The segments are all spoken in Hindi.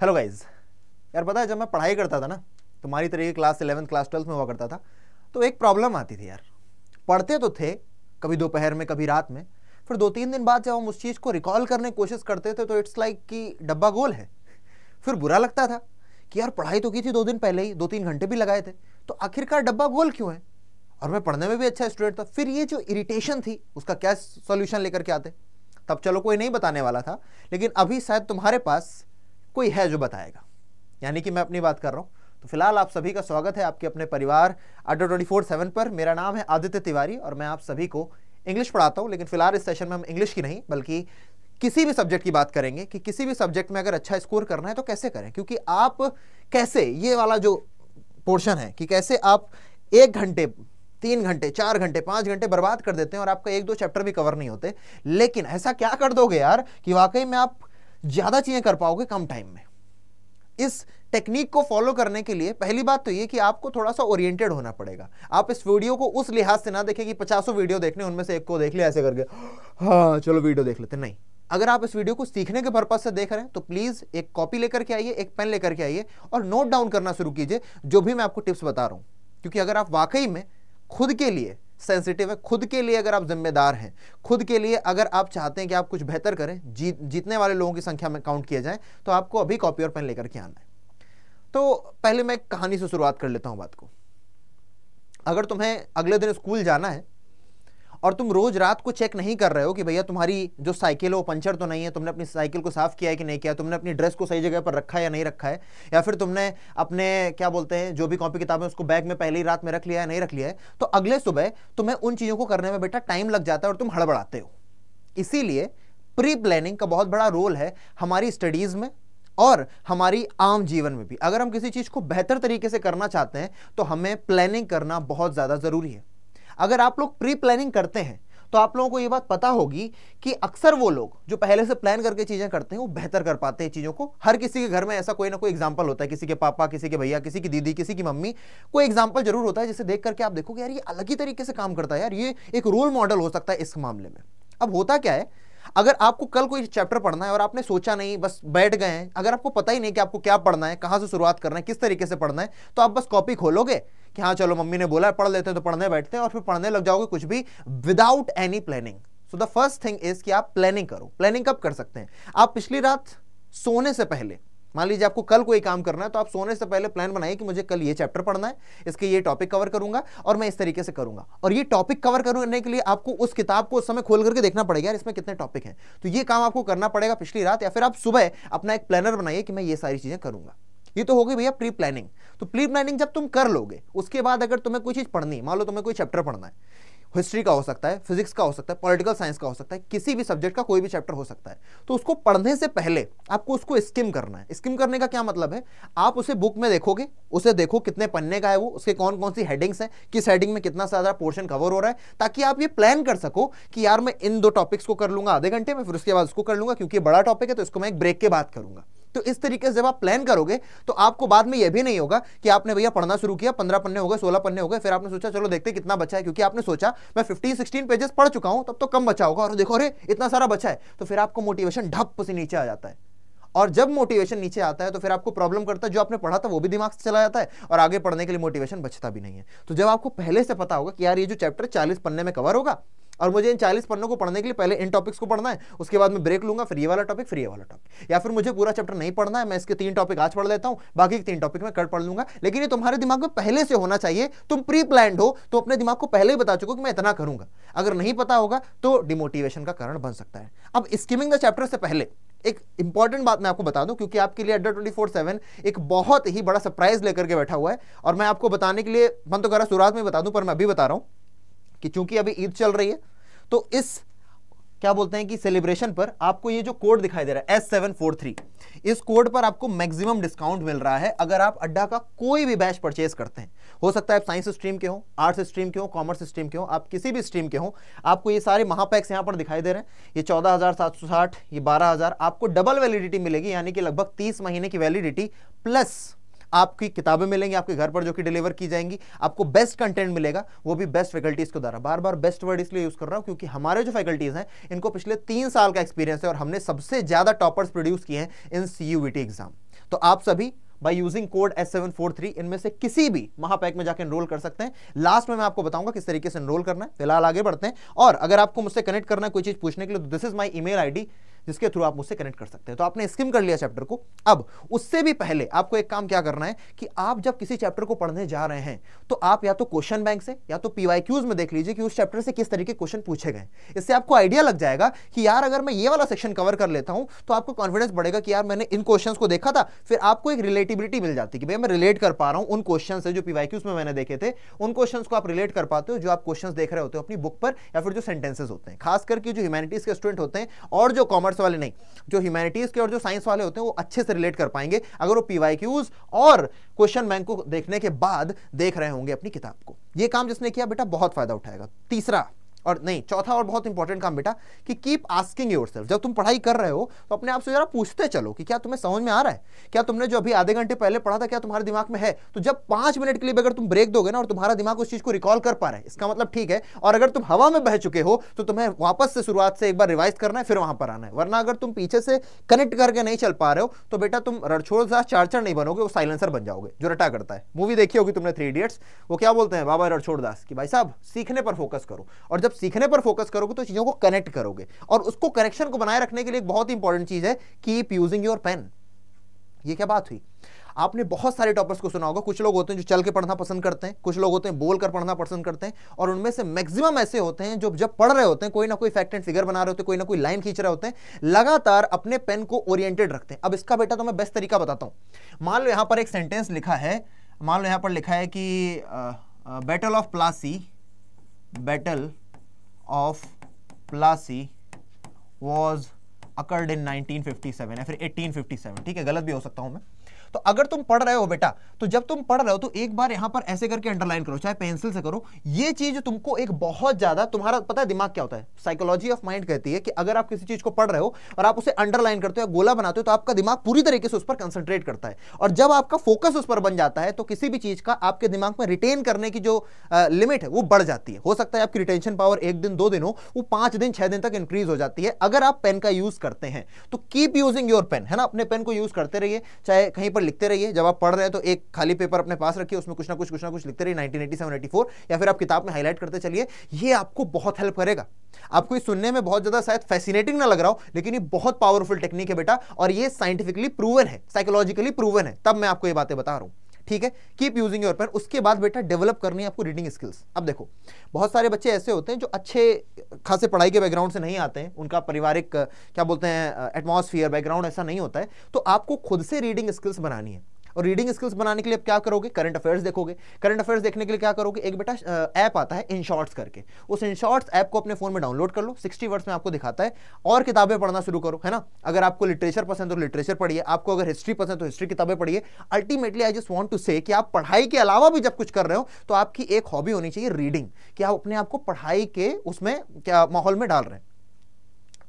हेलो गाइज यार पता है जब मैं पढ़ाई करता था ना तुम्हारी तरीके क्लास इलेवंथ क्लास ट्वेल्थ में हुआ करता था तो एक प्रॉब्लम आती थी यार पढ़ते तो थे कभी दोपहर में कभी रात में फिर दो तीन दिन बाद जब हम उस चीज़ को रिकॉल करने की कोशिश करते थे तो इट्स लाइक कि डब्बा गोल है फिर बुरा लगता था कि यार पढ़ाई तो की थी दो दिन पहले ही दो तीन घंटे भी लगाए थे तो आखिरकार डब्बा गोल क्यों है और मैं पढ़ने में भी अच्छा स्टूडेंट था फिर ये जो इरिटेशन थी उसका क्या सोल्यूशन लेकर के आते तब चलो कोई नहीं बताने वाला था लेकिन अभी शायद तुम्हारे पास कोई है जो बताएगा यानी कि मैं अपनी बात कर रहा हूँ तो फिलहाल आप सभी का स्वागत है आपके अपने परिवार अड्डा ट्वेंटी फोर सेवन पर मेरा नाम है आदित्य तिवारी और मैं आप सभी को इंग्लिश पढ़ाता हूँ लेकिन फिलहाल इस सेशन में हम इंग्लिश की नहीं बल्कि किसी भी सब्जेक्ट की बात करेंगे कि किसी भी सब्जेक्ट में अगर अच्छा स्कोर करना है तो कैसे करें क्योंकि आप कैसे ये वाला जो पोर्शन है कि कैसे आप एक घंटे तीन घंटे चार घंटे पाँच घंटे बर्बाद कर देते हैं और आपका एक दो चैप्टर भी कवर नहीं होते लेकिन ऐसा क्या कर दोगे यार कि वाकई में आप ज़्यादा चीज़ें कर पाओगे कम टाइम में इस टेक्निक को फॉलो करने के लिए पहली बात तो ये कि आपको थोड़ा सा ओरिएंटेड होना पड़ेगा आप इस वीडियो को उस लिहाज से ना देखें कि पचासों वीडियो देखने उनमें से एक को देख लिया ऐसे करके हाँ चलो वीडियो देख लेते नहीं अगर आप इस वीडियो को सीखने के पर्पज से देख रहे हैं तो प्लीज़ एक कॉपी लेकर के आइए एक पेन लेकर के आइए और नोट डाउन करना शुरू कीजिए जो भी मैं आपको टिप्स बता रहा हूं क्योंकि अगर आप वाकई में खुद के लिए सेंसिटिव है खुद के लिए अगर आप जिम्मेदार हैं खुद के लिए अगर आप चाहते हैं कि आप कुछ बेहतर करें जी जीतने वाले लोगों की संख्या में काउंट किया जाए तो आपको अभी कॉपी और पेन लेकर के आना है तो पहले मैं कहानी से शुरुआत कर लेता हूं बात को अगर तुम्हें अगले दिन स्कूल जाना है और तुम रोज रात को चेक नहीं कर रहे हो कि भैया तुम्हारी जो साइकिल है वो पंचर तो नहीं है तुमने अपनी साइकिल को साफ किया है कि नहीं किया तुमने अपनी ड्रेस को सही जगह पर रखा है या नहीं रखा है या फिर तुमने अपने क्या बोलते हैं जो भी कॉपी किताब है उसको बैग में पहली रात में रख लिया है नहीं रख लिया है तो अगले सुबह तुम्हें उन चीज़ों को करने में बेटा टाइम लग जाता है और तुम हड़बड़ाते हो इसीलिए प्री प्लानिंग का बहुत बड़ा रोल है हमारी स्टडीज़ में और हमारी आम जीवन में भी अगर हम किसी चीज़ को बेहतर तरीके से करना चाहते हैं तो हमें प्लानिंग करना बहुत ज़्यादा ज़रूरी है अगर आप लोग प्री प्लानिंग करते हैं तो आप लोगों को ये बात पता होगी कि अक्सर वो लोग जो पहले से प्लान करके चीज़ें करते हैं वो बेहतर कर पाते हैं चीज़ों को हर किसी के घर में ऐसा कोई ना कोई एग्जाम्पल होता है किसी के पापा किसी के भैया किसी की दीदी किसी की मम्मी कोई एग्जाम्पल जरूर होता है जिसे देख करके आप देखोगे यार ये अलग ही तरीके से काम करता है यार ये एक रोल मॉडल हो सकता है इस मामले में अब होता क्या है अगर आपको कल कोई चैप्टर पढ़ना है और आपने सोचा नहीं बस बैठ गए हैं अगर आपको पता ही नहीं कि आपको क्या पढ़ना है कहाँ से शुरुआत करना है किस तरीके से पढ़ना है तो आप बस कॉपी खोलोगे कि हाँ चलो मम्मी ने बोला पढ़ लेते हैं तो पढ़ने बैठते हैं और फिर पढ़ने लग जाओगे कुछ भी without any planning so the first thing is कि आप प्लानिंग करो प्लानिंग कब कर सकते हैं आप पिछली रात सोने से पहले मान लीजिए आपको कल कोई काम करना है तो आप सोने से पहले प्लान बनाइए कि मुझे कल ये चैप्टर पढ़ना है इसके ये टॉपिक कवर करूंगा और मैं इस तरीके से करूंगा और ये टॉपिक कवर करने के लिए आपको उस किताब को उस समय खोल करके देखना पड़ेगा इसमें कितने टॉपिक हैं तो ये काम आपको करना पड़ेगा पिछली रात या फिर आप सुबह अपना एक प्लानर बनाइए कि मैं ये सारी चीज़ें करूंगा ये तो होगी भैया प्री प्लानिंग तो प्री प्लानिंग जब तुम कर लोगे उसके बाद अगर तुम्हें कोई चीज़ पढ़नी मान लो तुम्हें कोई चैप्टर पढ़ना है हिस्ट्री का हो सकता है फिजिक्स का हो सकता है पॉलिटिकल साइंस का हो सकता है किसी भी सब्जेक्ट का कोई भी चैप्टर हो सकता है तो उसको पढ़ने से पहले आपको उसको स्किम करना है स्किम करने का क्या मतलब है आप उसे बुक में देखोगे उसे देखो कितने पन्ने का है वो उसके कौन कौन सी हेडिंग्स हैं किस हेडिंग में कितना ज़्यादा पोर्शन कवर हो रहा है ताकि आप ये प्लान कर सको कि यार मैं इन दो टॉपिक्स को कर लूँगा आधे घंटे में फिर उसके बाद उसको कर लूंगा क्योंकि बड़ा टॉपिक है तो इसको मैं एक ब्रेक के बाद करूंगा तो इस तरीके से जब आप प्लान करोगे तो आपको बाद में यह भी नहीं होगा कि आपने भैया पढ़ना शुरू किया पंद्रह पन्ने हो गए सोलह पन्ने हो गए फिर आपने सोचा चलो देखते कितना बचा है क्योंकि आपने सोचा मैं फिफ्टीन सिक्सटीन पेजेस पढ़ चुका हूं तब तो कम बचा होगा और देखो अरे इतना सारा बचा है तो फिर आपको मोटिवेशन ढप से नीचे आ जाता है और जब मोटिवेशन नीचे आता है तो फिर आपको प्रॉब्लम करता है जो आपने पढ़ा था वो भी दिमाग से चला जाता है और आगे पढ़ने के लिए मोटिवेशन बचता भी नहीं है तो जब आपको पहले से पता होगा कि यार ये जो चैप्टर चालीस पन्ने में कवर होगा और मुझे इन चालीस पन्नों को पढ़ने के लिए पहले इन टॉपिक्स को पढ़ना है उसके बाद मैं ब्रेक लूंगा फिर ये वाला टॉपिक फिर ये वाला टॉपिक या फिर मुझे पूरा चैप्टर नहीं पढ़ना है मैं इसके तीन टॉपिक आज पढ़ लेता हूँ बाकी तीन टॉपिक मैं कट पढ़ लूंगा लेकिन ये तुम्हारे दिमाग में पहले से होना चाहिए तुम प्री प्लान हो तो अपने दिमाग को पहले ही बता चुको कि मैं इतना करूंगा अगर नहीं पता होगा तो डिमोटिवेशन का कारण बन सकता है अब स्किमिंग द चैप्टर से पहले एक इंपॉर्टेंट बात मैं आपको बता दूं क्योंकि आपके लिए अड्डा ट्वेंटी फोर सेवन एक बहुत ही बड़ा सरप्राइज लेकर के बैठा हुआ है और मैं आपको बताने के लिए मन तो कर रहा सुरात में बता दूं पर मैं अभी बता रहा हूं कि चूंकि अभी ईद चल रही है तो इस क्या बोलते हैं कि सेलिब्रेशन पर आपको ये जो कोड दिखाई दे रहा है एस सेवन फोर थ्री इस कोड पर आपको मैक्सिमम डिस्काउंट मिल रहा है अगर आप अड्डा का कोई भी बैच परचेज करते हैं हो सकता है आप साइंस स्ट्रीम के हो आर्ट्स स्ट्रीम के हो कॉमर्स स्ट्रीम के हो आप किसी भी स्ट्रीम के हो आपको ये सारे महापैक्स यहाँ पर दिखाई दे रहे हैं ये चौदह हज़ार सात सौ साठ ये बारह हज़ार आपको डबल वैलिडिटी मिलेगी यानी कि लगभग तीस महीने की वैलिडिटी प्लस आपकी किताबें मिलेंगी आपके घर पर जो कि डिलीवर की जाएंगी आपको बेस्ट कंटेंट मिलेगा वो भी बेस्ट फैकल्टीज़ के द्वारा बार बार बेस्ट वर्ड इसलिए यूज़ कर रहा हूँ क्योंकि हमारे जो फैकल्टीज़ हैं इनको पिछले तीन साल का एक्सपीरियंस है और हमने सबसे ज़्यादा टॉपर्स प्रोड्यूस किए हैं इन सी एग्ज़ाम तो आप सभी By using code S seven four three इनमें से किसी भी महापैक में जाकर एनरोल कर सकते हैं लास्ट में मैं आपको बताऊंगा किस तरीके से एनरोल करना है फिलहाल आगे बढ़ते हैं और अगर आपको मुझसे कनेक्ट करना है कोई चीज़ पूछने के लिए तो this is my email जिसके थ्रू आप मुझसे कनेक्ट कर सकते हैं तो आपने स्किम कर लिया चैप्टर को अब उससे भी पहले आपको एक काम क्या करना है कि आप जब किसी चैप्टर को पढ़ने जा रहे हैं तो आप या तो क्वेश्चन बैंक से या तो पीवाईक्यूज में देख लीजिए कि उस चैप्टर से किस तरीके क्वेश्चन पूछे गए इससे आपको आइडिया लग जाएगा कि यार अगर मैं ये वाला सेक्शन कवर कर लेता हूं तो आपको कॉन्फिडेंस बढ़ेगा कि यार मैंने इन क्वेश्चन को देखा था फिर आपको एक रिलेटिबिलिटी मिल जाती है कि भाई मैं रिलेट कर पा रहा हूं उन क्वेश्चन से जो पीवाईक्यूज में मैंने देखे थे उन क्वेश्चन को आप रिलेट कर पाते हो जो आप क्वेश्चन देख रहे होते हो अपनी बुक पर या फिर जो सेंटेंसेज होते हैं खास करके जो ह्यूमैनिटीज के स्टूडेंट होते हैं और जो कॉमर्स कॉमर्स वाले नहीं जो ह्यूमैनिटीज के और जो साइंस वाले होते हैं वो अच्छे से रिलेट कर पाएंगे अगर वो पीवाईक्यूज और क्वेश्चन बैंक को देखने के बाद देख रहे होंगे अपनी किताब को ये काम जिसने किया बेटा बहुत फायदा उठाएगा तीसरा और नहीं चौथा और बहुत इंपॉर्टेंट काम बेटा कि कीप आस्किंग योर जब तुम पढ़ाई कर रहे हो तो अपने आप से जरा पूछते चलो कि क्या तुम्हें समझ में आ रहा है क्या तुमने जो अभी आधे घंटे पहले पढ़ा था क्या तुम्हारे दिमाग में है तो जब पांच मिनट के लिए अगर तुम ब्रेक दोगे ना और तुम्हारा दिमाग उस चीज को रिकॉल कर पा रहा है इसका मतलब ठीक है और अगर तुम हवा में बह चुके हो तो तुम्हें वापस से शुरुआत से एक बार रिवाइज करना है फिर वहां पर आना है वरना अगर तुम पीछे से कनेक्ट करके नहीं चल पा रहे हो तो बेटा तुम रड़छोड़ सा चार्चर नहीं बनोगे वो साइलेंसर बन जाओगे जो रटा करता है मूवी देखी होगी तुमने थ्री इडियट्स वो क्या बोलते हैं बाबा रड़छोड़ दास कि भाई साहब सीखने पर फोकस करो और जब सीखने पर फोकस करोगे तो चीज़ों को कनेक्ट करोगे और उसको कनेक्शन को बनाए रखने के लिए एक बहुत इंपॉर्टेंट चीज़ है कीप यूजिंग योर पेन ये क्या बात हुई आपने बहुत सारे टॉपर्स को सुना होगा कुछ लोग होते हैं जो चल के पढ़ना पसंद करते हैं कुछ लोग होते हैं बोल कर पढ़ना पसंद करते हैं और उनमें से मैक्सिमम ऐसे होते हैं जो जब पढ़ रहे होते हैं कोई ना कोई फैक्ट एंड फिगर बना रहे होते हैं कोई ना कोई लाइन खींच रहे होते हैं लगातार अपने पेन को ओरिएंटेड रखते हैं अब इसका बेटा तो मैं बेस्ट तरीका बताता हूं मान लो यहां पर एक सेंटेंस लिखा है मान लो यहां पर लिखा है कि battle of Plassey battle of Plassey was occurred in 1957 या फिर 1857 ठीक है गलत भी हो सकता हूं मैं तो अगर तुम पढ़ रहे हो बेटा तो जब तुम पढ़ रहे हो तो एक बार यहां पर ऐसे करके अंडरलाइन करो चाहे पेंसिल से करो ये चीज तुमको एक बहुत ज्यादा तुम्हारा पता है दिमाग क्या होता है साइकोलॉजी ऑफ माइंड कहती है कि अगर आप किसी चीज को पढ़ रहे हो और आप उसे अंडरलाइन करते हो या गोला बनाते हो तो आपका दिमाग पूरी तरीके से उस पर कंसंट्रेट करता है और जब आपका फोकस उस पर बन जाता है तो किसी भी चीज का आपके दिमाग में रिटेन करने की जो लिमिट है वो बढ़ जाती है हो सकता है आपकी रिटेंशन पावर एक दिन दो दिन हो वो पांच दिन छह दिन तक इंक्रीज हो जाती है अगर आप पेन का यूज करते हैं तो कीप यूजिंग योर पेन है ना अपने पेन को यूज करते रहिए चाहे कहीं पर लिखते रहिए जब आप पढ़ रहे हैं तो एक खाली पेपर अपने पास रखिए उसमें कुछ ना कुछ कुछ ना कुछ लिखते रहिए नाइनटीन या फिर आप किताब में हाईलाइट करते चलिए ये आपको बहुत हेल्प करेगा आपको ये सुनने में बहुत ज्यादा शायद फैसिनेटिंग ना लग रहा हो लेकिन ये बहुत पावरफुल टेक्निक है बेटा और ये साइंटिफिकली प्रूवन है साइकोलॉजिकली प्रूवन है तब मैं आपको ये बातें बता रहा हूं ठीक है कीप यूजिंग योर पेन उसके बाद बेटा डेवलप करनी है आपको रीडिंग स्किल्स अब देखो बहुत सारे बच्चे ऐसे होते हैं जो अच्छे खासे पढ़ाई के बैकग्राउंड से नहीं आते हैं उनका पारिवारिक क्या बोलते हैं एटमोसफियर बैकग्राउंड ऐसा नहीं होता है तो आपको खुद से रीडिंग स्किल्स बनानी है और रीडिंग स्किल्स बनाने के लिए आप क्या करोगे करंट अफेयर्स देखोगे करंट अफेयर्स देखने के लिए क्या करोगे एक बेटा ऐप आता है इन शॉर्ट्स करके उस इन शॉर्ट्स ऐप को अपने फोन में डाउनलोड कर लो सिक्सटी वर्ड्स में आपको दिखाता है और किताबें पढ़ना शुरू करो है ना अगर आपको लिटरेचर पसंद तो लिटरेचर पढ़िए आपको अगर हिस्ट्री पसंद तो हिस्ट्री किताबें पढ़िए ultimately I just want to say आप पढ़ाई के अलावा भी जब कुछ कर रहे हो तो आपकी एक हॉबी होनी चाहिए रीडिंग कि आप अपने आप को पढ़ाई के उसमें क्या माहौल में डाल रहे हैं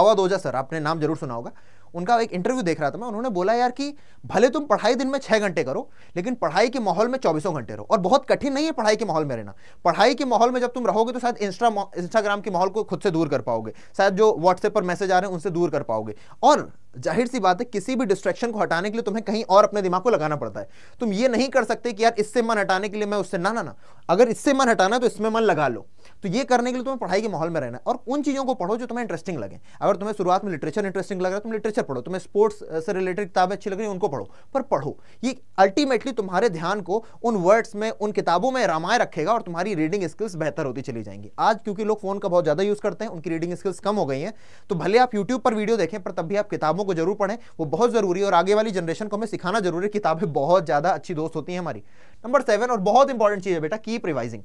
अवाधोजा सर आपने नाम जरूर सुना होगा उनका एक इंटरव्यू देख रहा था मैं उन्होंने बोला यार कि भले तुम पढ़ाई दिन में छह घंटे करो लेकिन पढ़ाई के माहौल में चौबीसों घंटे रहो और बहुत कठिन नहीं है पढ़ाई के माहौल में रहना पढ़ाई के माहौल में जब तुम रहोगे तो शायद इंस्टा इंस्टाग्राम के माहौल को खुद से दूर कर पाओगे शायद जो व्हाट्सएप पर मैसेज आ रहे हैं उनसे दूर कर पाओगे और जाहिर सी बात है किसी भी डिस्ट्रेक्शन को हटाने के लिए तुम्हें कहीं और अपने दिमाग को लगाना पड़ता है तुम ये नहीं कर सकते कि यार इससे मन हटाने के लिए मैं उससे ना ना ना अगर इससे मन हटाना तो इसमें मन लगा लो तो ये करने के लिए तुम्हें पढ़ाई के माहौल में रहना है और उन चीज़ों को पढ़ो जो तुम्हें इंटरेस्टिंग लगे अगर तुम्हें शुरुआत में लिटरेचर इंटरेस्टिंग लग रहा है तुम लिटरेचर पढ़ो तुम्हें स्पोर्ट्स से रिलेटेड किताबें अच्छी लग रही हैं उनको पढ़ो पर पढ़ो ये अल्टीमेटली तुम्हारे ध्यान को उन वर्ड्स में उन किताबों में रामाय रखेगा और तुम्हारी रीडिंग स्किल्स बेहतर होती चली जाएंगी आज क्योंकि लोग फोन का बहुत ज़्यादा यूज़ करते हैं उनकी रीडिंग स्किल्स कम हो गई हैं तो भले आप यूट्यूब पर वीडियो देखें पर तब भी आप किताबों को जरूर पढ़ें वो बहुत ज़रूरी है और आगे वाली जनरेशन को हमें सिखाना जरूरी है किताबें बहुत ज़्यादा अच्छी दोस्त होती हैं हमारी नंबर सेवन और बहुत इंपॉर्टेंट चीज़ है बेटा कीप रिवाइजिंग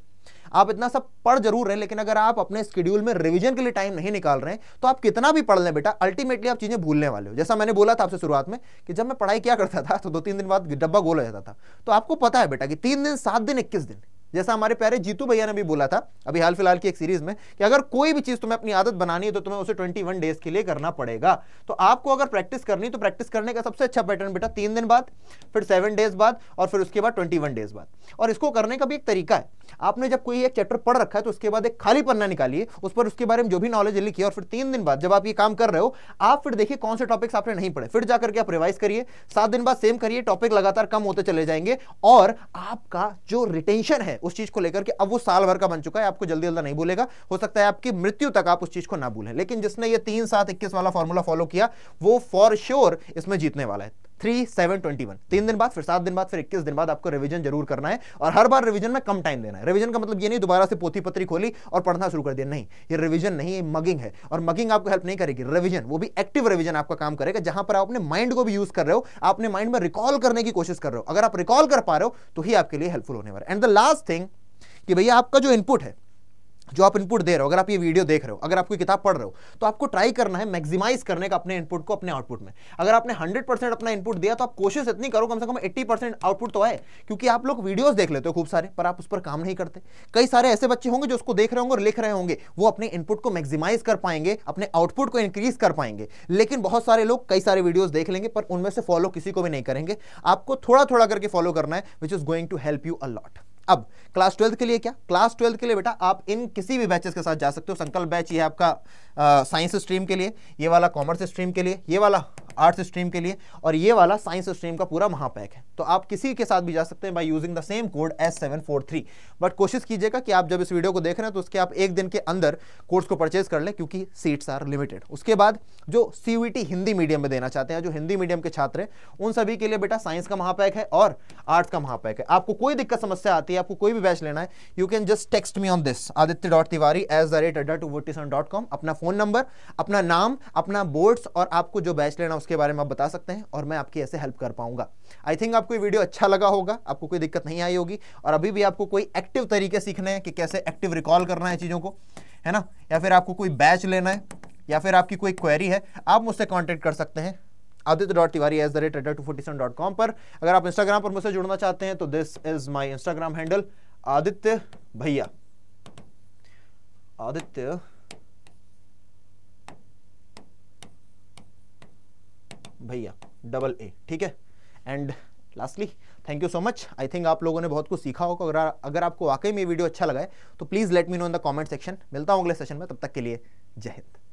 आप इतना सब पढ़ जरूर रहे लेकिन अगर आप अपने स्कड्यूल में रिविजन के लिए टाइम नहीं निकाल रहे हैं तो आप कितना भी पढ़ लें बेटा अल्टीमेटली आप चीज़ें भूलने वाले हो जैसा मैंने बोला था आपसे शुरुआत में कि जब मैं पढ़ाई क्या करता था तो दो तीन दिन बाद डब्बा गोल हो जाता था तो आपको पता है बेटा कि तीन दिन सात दिन इक्कीस दिन जैसा हमारे प्यारे जीतू भैया ने भी बोला था अभी हाल फिलहाल की एक सीरीज में कि अगर कोई भी चीज तुम्हें अपनी आदत बनानी है तो तुम्हें उसे 21 डेज के लिए करना पड़ेगा तो आपको अगर प्रैक्टिस करनी तो प्रैक्टिस करने का सबसे अच्छा पैटर्न बेटा तीन दिन बाद फिर सेवन डेज बाद और फिर उसके बाद ट्वेंटी डेज बाद और इसको करने का भी एक तरीका है आपने जब कोई एक चैप्टर पढ़ रखा है तो उसके बाद एक खाली पन्ना निकालिए उस पर उसके बारे में जो भी नॉलेज लिखिए और फिर तीन दिन बाद जब आप ये काम कर रहे हो आप फिर देखिए कौन से टॉपिक्स आपने नहीं पढ़े फिर जाकर के आप रिवाइज करिए सात दिन बाद सेम करिए टॉपिक लगातार कम होते चले जाएंगे और आपका जो रिटेंशन है उस चीज को लेकर के अब वो साल भर का बन चुका है आपको जल्दी जल्दी नहीं भूलेगा हो सकता है आपकी मृत्यु तक आप उस चीज को ना भूलें लेकिन जिसने ये तीन सात इक्कीस वाला फॉर्मूला फॉलो किया वो फॉर श्योर इसमें जीतने वाला है थ्री सेवन ट्वेंटी वन तीन दिन बाद फिर सात दिन बाद फिर इक्कीस दिन बाद आपको रिवीजन जरूर करना है और हर बार रिवीजन में कम टाइम देना है रिवीजन का मतलब ये नहीं दोबारा से पोथी पत्री खोली और पढ़ना शुरू कर दिया नहीं ये रिवीजन नहीं ये मगिंग है और मगिंग आपको हेल्प नहीं करेगी रिवीजन वो भी एक्टिव रिवीजन आपका काम करेगा जहां पर आप अपने माइंड को भी यूज कर रहे हो आपने माइंड में रिकॉल करने की कोशिश कर रहे हो अगर आप रिकॉल कर पा रहे हो तो ही आपके लिए हेल्पफुल होने वाला एंड द लास्ट थिंग कि भैया आपका जो इनपुट है जो आप इनपुट दे रहे हो अगर आप ये वीडियो देख रहे हो अगर आप कोई किताब पढ़ रहे हो तो आपको ट्राई करना है मैक्सिमाइज करने का अपने इनपुट को अपने आउटपुट में अगर आपने 100% अपना इनपुट दिया तो आप कोशिश इतनी करो कम से कम 80% आउटपुट तो आए क्योंकि आप लोग वीडियोस देख लेते हो खूब सारे पर आप उस पर काम नहीं करते कई सारे ऐसे बच्चे होंगे जो उसको देख रहे होंगे और लिख रहे होंगे वो अपने इनपुट को मैक्सिमाइज कर पाएंगे अपने आउटपुट को इंक्रीज कर पाएंगे लेकिन बहुत सारे लोग कई सारे वीडियोज देख लेंगे पर उनमें से फॉलो किसी को भी नहीं करेंगे आपको थोड़ा थोड़ा करके फॉलो करना है which is going to help you a lot अब क्लास ट्वेल्थ के लिए क्या क्लास ट्वेल्थ के लिए बेटा आप इन किसी भी बैचेस के साथ जा सकते हो संकल्प बैच ये आपका साइंस स्ट्रीम के लिए ये वाला कॉमर्स स्ट्रीम के लिए ये वाला आर्ट्स स्ट्रीम के लिए और ये वाला साइंस स्ट्रीम का पूरा महापैक है तो आप किसी के साथ भी जा सकते हैं by using the same code S seven four three but कोशिश कीजिएगा कि आप जब इस वीडियो को देख रहे हैं तो उसके आप एक दिन के अंदर कोर्स को परचेज कर लें क्योंकि सीट्स आर लिमिटेड उसके बाद जो सी हिंदी मीडियम में देना चाहते हैं जो हिंदी मीडियम के छात्र हैं उन सभी के लिए बेटा साइंस का महापैक है और आर्ट्स का महापैक है आपको कोई दिक्कत समस्या आती है आपको कोई भी बैच लेना है you can just text me on this Aditya dot Tiwari at the rate Adda two अपना फोन नंबर अपना नाम अपना बोर्ड्स और आपको जो बैच लेना उसके बारे में आप बता सकते हैं और मैं आपकी ऐसे हेल्प कर पाऊंगा आई थिंक आपको ये वीडियो अच्छा लगा होगा आपको कोई दिक्कत नहीं आई होगी और अभी भी आपको कोई एक्टिव तरीके सीखने हैं कि कैसे एक्टिव रिकॉल करना है चीज़ों को है ना या फिर आपको कोई बैच लेना है या फिर आपकी कोई क्वेरी है आप मुझसे कॉन्टेक्ट कर सकते हैं Aditya dot Tiwari at the rate Adda two forty seven dot com पर अगर आप इंस्टाग्राम पर मुझसे जुड़ना चाहते हैं तो this is my Instagram handle Aditya भैया आदित्य भैया डबल ए ठीक है and lastly thank you so much I think आप लोगों ने बहुत कुछ सीखा होगा अगर अगर आपको वाकई में वीडियो अच्छा लगा है तो please let me know in the comment section मिलता हूँ अगले सेशन में तब तक के लिए जय हिंद